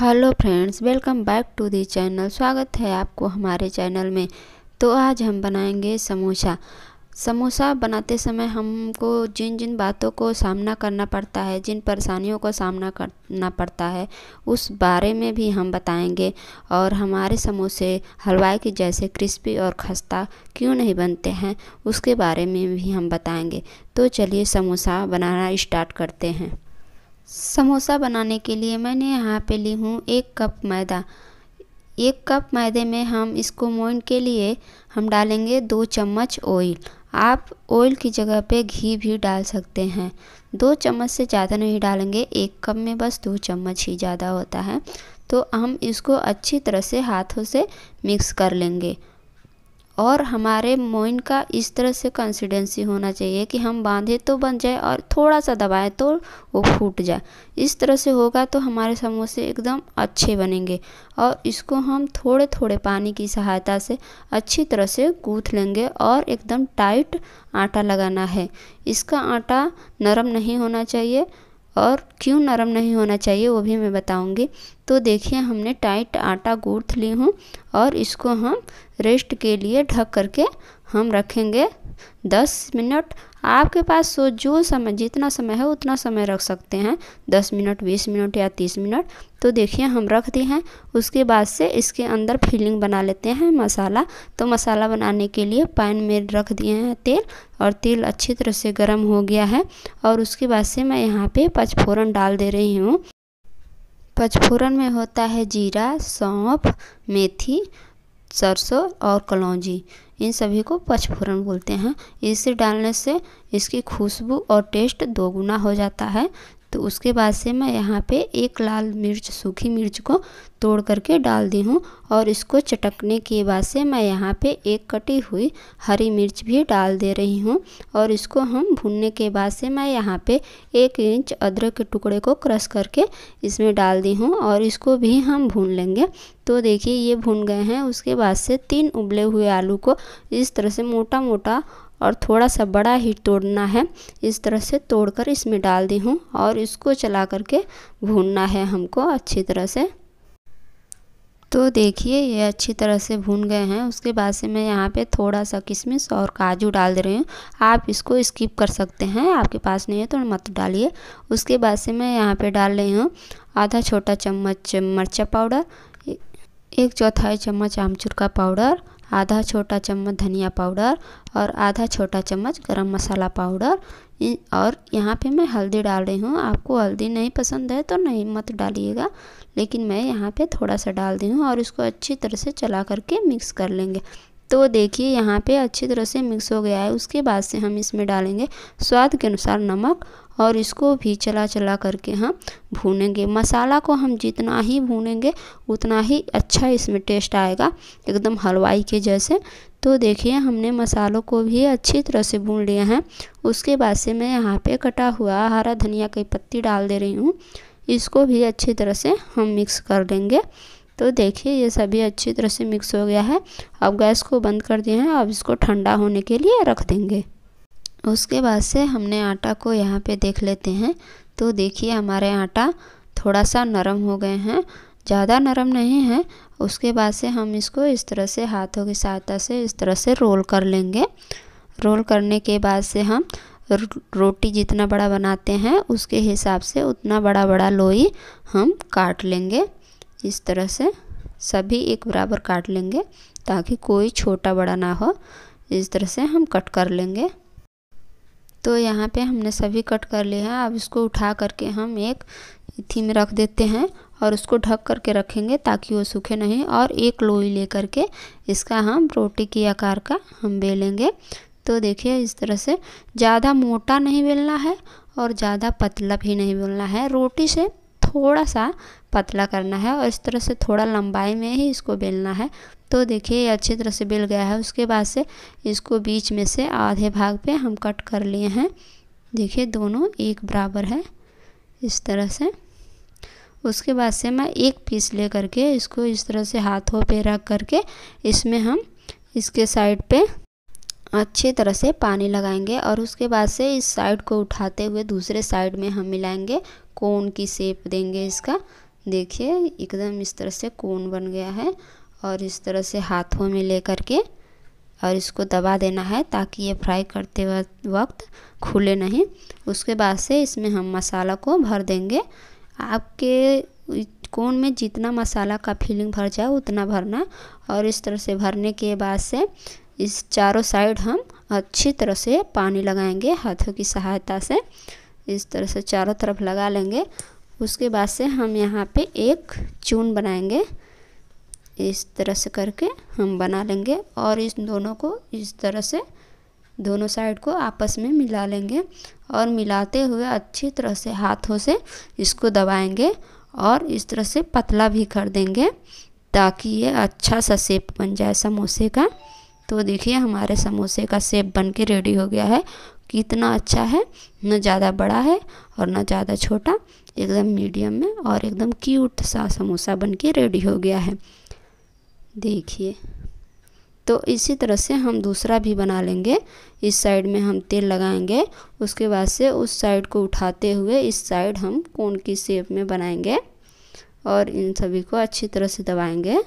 hello friends welcome back to the channel स्वागत है आपको हमारे चैनल में तो आज हम बनाएंगे समोसा समोसा बनाते समय हमको जिन जिन बातों को सामना करना पड़ता है जिन परेशानियों का सामना करना पड़ता है उस बारे में भी हम बताएंगे और हमारे समोसे हलवाई के जैसे क्रिस्पी और खस्ता क्यों नहीं बनते हैं उसके बारे में भी हम बताएंगे तो चलिए समोसा बनाना स्टार्ट करते हैं समोसा बनाने के लिए मैंने यहाँ पे ली हूँ एक कप मैदा एक कप मैदे में हम इसको मोइन के लिए हम डालेंगे दो चम्मच ऑयल आप ऑयल की जगह पे घी भी डाल सकते हैं दो चम्मच से ज़्यादा नहीं डालेंगे एक कप में बस दो चम्मच ही ज़्यादा होता है तो हम इसको अच्छी तरह से हाथों से मिक्स कर लेंगे और हमारे मोइन का इस तरह से कंसिडेंसी होना चाहिए कि हम बांधे तो बन जाए और थोड़ा सा दबाए तो वो फूट जाए इस तरह से होगा तो हमारे समोसे एकदम अच्छे बनेंगे और इसको हम थोड़े थोड़े पानी की सहायता से अच्छी तरह से गूँथ लेंगे और एकदम टाइट आटा लगाना है इसका आटा नरम नहीं होना चाहिए और क्यों नरम नहीं होना चाहिए वो भी मैं बताऊंगी तो देखिए हमने टाइट आटा गूँथ ली हूँ और इसको हम रेस्ट के लिए ढक करके हम रखेंगे दस मिनट आपके पास सो जो समय जितना समय है उतना समय रख सकते हैं दस मिनट बीस मिनट या तीस मिनट तो देखिए हम रख दिए हैं उसके बाद से इसके अंदर फिलिंग बना लेते हैं मसाला तो मसाला बनाने के लिए पैन में रख दिए हैं तेल और तेल अच्छी तरह से गर्म हो गया है और उसके बाद से मैं यहाँ पे पचफोरन डाल दे रही हूँ पचफोरन में होता है जीरा सौंफ मेथी सरसों और कलौजी इन सभी को पचफोरन बोलते हैं इसे डालने से इसकी खुशबू और टेस्ट दोगुना हो जाता है तो उसके बाद से मैं यहाँ पे एक लाल मिर्च सूखी मिर्च को तोड़ करके डाल दी हूँ और इसको चटकने के बाद से मैं यहाँ पे एक कटी हुई हरी मिर्च भी डाल दे रही हूँ और इसको हम भूनने के बाद से मैं यहाँ पे एक इंच अदरक के टुकड़े को क्रश करके इसमें डाल दी हूँ और इसको भी हम भून लेंगे तो देखिए ये भून गए हैं उसके बाद से तीन उबले हुए आलू को इस तरह से मोटा मोटा और थोड़ा सा बड़ा ही तोड़ना है इस तरह से तोड़कर इसमें डाल दी हूँ और इसको चला करके भूनना है हमको अच्छी तरह से तो देखिए ये अच्छी तरह से भून गए हैं उसके बाद से मैं यहाँ पे थोड़ा सा किशमिश और काजू डाल दे रही हूँ आप इसको स्किप कर सकते हैं आपके पास नहीं है तो मत डालिए उसके बाद से मैं यहाँ पे डाल रही हूँ आधा छोटा चम्मच मिर्चा पाउडर एक चौथाई चम्मच आमचूर का पाउडर आधा छोटा चम्मच धनिया पाउडर और आधा छोटा चम्मच गरम मसाला पाउडर और यहाँ पे मैं हल्दी डाल रही हूँ आपको हल्दी नहीं पसंद है तो नहीं मत डालिएगा लेकिन मैं यहाँ पे थोड़ा सा डाल दी हूँ और इसको अच्छी तरह से चला करके मिक्स कर लेंगे तो देखिए यहाँ पे अच्छी तरह से मिक्स हो गया है उसके बाद से हम इसमें डालेंगे स्वाद के अनुसार नमक और इसको भी चला चला करके हम भूनेंगे मसाला को हम जितना ही भूनेंगे उतना ही अच्छा इसमें टेस्ट आएगा एकदम हलवाई के जैसे तो देखिए हमने मसालों को भी अच्छी तरह से भून लिया है उसके बाद से मैं यहाँ पे कटा हुआ हरा धनिया की पत्ती डाल दे रही हूँ इसको भी अच्छी तरह से हम मिक्स कर देंगे तो देखिए ये सभी अच्छी तरह से मिक्स हो गया है अब गैस को बंद कर दिए हैं अब इसको ठंडा होने के लिए रख देंगे उसके बाद से हमने आटा को यहाँ पे देख लेते हैं तो देखिए हमारे आटा थोड़ा सा नरम हो गए हैं ज़्यादा नरम नहीं है उसके बाद से हम इसको इस तरह से हाथों की सहायता से इस तरह से रोल कर लेंगे रोल करने के बाद से हम रोटी जितना बड़ा बनाते हैं उसके हिसाब से उतना बड़ा बड़ा लोई हम काट लेंगे इस तरह से सभी एक बराबर काट लेंगे ताकि कोई छोटा बड़ा ना हो इस तरह से हम कट कर लेंगे तो यहाँ पे हमने सभी कट कर लिए हैं अब इसको उठा करके हम एक थी में रख देते हैं और उसको ढक करके रखेंगे ताकि वो सूखे नहीं और एक लोई ले करके इसका हम रोटी के आकार का हम बेलेंगे तो देखिए इस तरह से ज़्यादा मोटा नहीं बेलना है और ज़्यादा पतला भी नहीं बेलना है रोटी से थोड़ा सा पतला करना है और इस तरह से थोड़ा लंबाई में ही इसको बेलना है तो देखिए ये अच्छी तरह से बेल गया है उसके बाद से इसको बीच में से आधे भाग पे हम कट कर लिए हैं देखिए दोनों एक बराबर है इस तरह से उसके बाद से मैं एक पीस ले करके इसको इस तरह से हाथों पे रख करके इसमें हम इसके साइड पर अच्छी तरह से पानी लगाएंगे और उसके बाद से इस साइड को उठाते हुए दूसरे साइड में हम मिलाएंगे कोन की शेप देंगे इसका देखिए एकदम इस तरह से कोन बन गया है और इस तरह से हाथों में ले के और इसको दबा देना है ताकि ये फ्राई करते वक्त खुले नहीं उसके बाद से इसमें हम मसाला को भर देंगे आपके कोन में जितना मसाला का फीलिंग भर जाए उतना भरना और इस तरह से भरने के बाद से इस चारों साइड हम अच्छी तरह से पानी लगाएंगे हाथों की सहायता से इस तरह से चारों तरफ लगा लेंगे उसके बाद से हम यहाँ पे एक चून बनाएंगे इस तरह से करके हम बना लेंगे और इस दोनों को इस तरह से दोनों साइड को आपस में मिला लेंगे और मिलाते हुए अच्छी तरह से हाथों से इसको दबाएंगे और इस तरह से पतला भी कर देंगे ताकि ये अच्छा सा सेप बन जाए समोसे का तो देखिए हमारे समोसे का सेप बन के रेडी हो गया है कितना अच्छा है न ज़्यादा बड़ा है और न ज़्यादा छोटा एकदम मीडियम में और एकदम क्यूट सा समोसा बन के रेडी हो गया है देखिए तो इसी तरह से हम दूसरा भी बना लेंगे इस साइड में हम तेल लगाएंगे उसके बाद से उस साइड को उठाते हुए इस साइड हम कोन की शेप में बनाएंगे और इन सभी को अच्छी तरह से दबाएंगे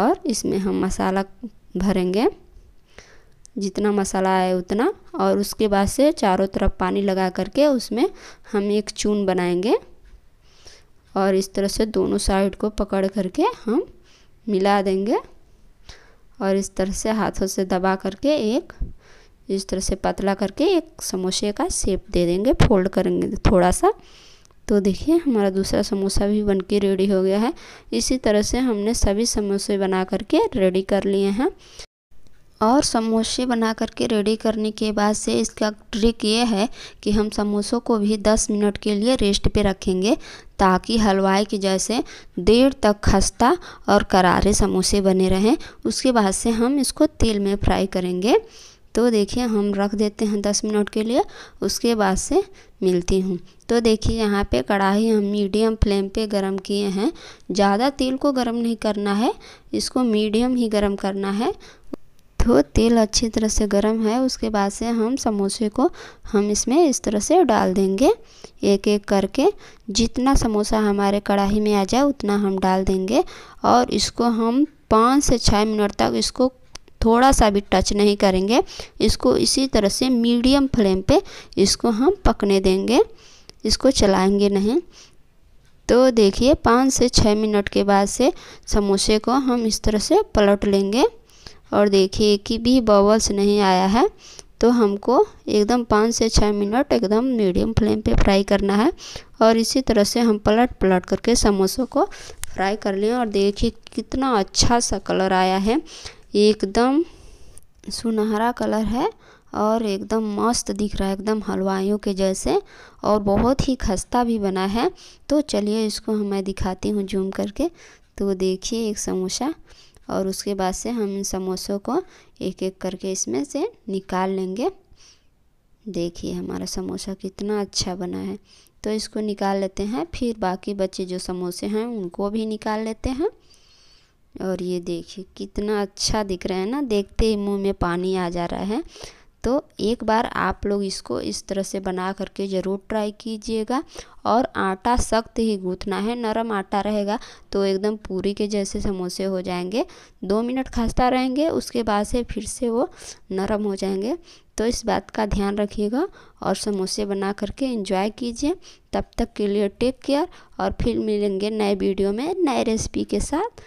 और इसमें हम मसाला भरेंगे जितना मसाला है उतना और उसके बाद से चारों तरफ पानी लगा करके उसमें हम एक चून बनाएंगे और इस तरह से दोनों साइड को पकड़ करके हम मिला देंगे और इस तरह से हाथों से दबा करके एक इस तरह से पतला करके एक समोसे का शेप दे देंगे फोल्ड करेंगे थोड़ा सा तो देखिए हमारा दूसरा समोसा भी बन के रेडी हो गया है इसी तरह से हमने सभी समोसे बना करके रेडी कर लिए हैं और समोसे बना करके रेडी करने के बाद से इसका ट्रिक ये है कि हम समोसों को भी 10 मिनट के लिए रेस्ट पे रखेंगे ताकि हलवाई की जैसे देर तक खस्ता और करारे समोसे बने रहें उसके बाद से हम इसको तेल में फ्राई करेंगे तो देखिए हम रख देते हैं दस मिनट के लिए उसके बाद से मिलती हूँ तो देखिए यहाँ पे कढ़ाई हम मीडियम फ्लेम पे गरम किए हैं ज़्यादा तेल को गरम नहीं करना है इसको मीडियम ही गरम करना है तो तेल अच्छी तरह से गर्म है उसके बाद से हम समोसे को हम इसमें इस तरह से डाल देंगे एक एक करके जितना समोसा हमारे कढ़ाई में आ जाए उतना हम डाल देंगे और इसको हम पाँच से छः मिनट तक इसको थोड़ा सा भी टच नहीं करेंगे इसको इसी तरह से मीडियम फ्लेम पे इसको हम पकने देंगे इसको चलाएंगे नहीं तो देखिए पाँच से छः मिनट के बाद से समोसे को हम इस तरह से पलट लेंगे और देखिए कि भी बबल्स नहीं आया है तो हमको एकदम पाँच से छः मिनट एकदम मीडियम फ्लेम पे फ्राई करना है और इसी तरह से हम पलट पलट करके समोसों को फ्राई कर लें और देखिए कितना अच्छा सा कलर आया है एकदम सुनहरा कलर है और एकदम मस्त दिख रहा है एकदम हलवाइयों के जैसे और बहुत ही खस्ता भी बना है तो चलिए इसको मैं दिखाती हूँ जूम करके तो देखिए एक समोसा और उसके बाद से हम इन समोसों को एक एक करके इसमें से निकाल लेंगे देखिए हमारा समोसा कितना अच्छा बना है तो इसको निकाल लेते हैं फिर बाकी बच्चे जो समोसे हैं उनको भी निकाल लेते हैं और ये देखिए कितना अच्छा दिख रहा है ना देखते ही मुंह में पानी आ जा रहा है तो एक बार आप लोग इसको इस तरह से बना करके ज़रूर ट्राई कीजिएगा और आटा सख्त ही गूँथना है नरम आटा रहेगा तो एकदम पूरी के जैसे समोसे हो जाएंगे दो मिनट खस्ता रहेंगे उसके बाद से फिर से वो नरम हो जाएंगे तो इस बात का ध्यान रखिएगा और समोसे बना करके इंजॉय कीजिए तब तक के लिए टेक केयर और फिर मिलेंगे नए वीडियो में नए रेसिपी के साथ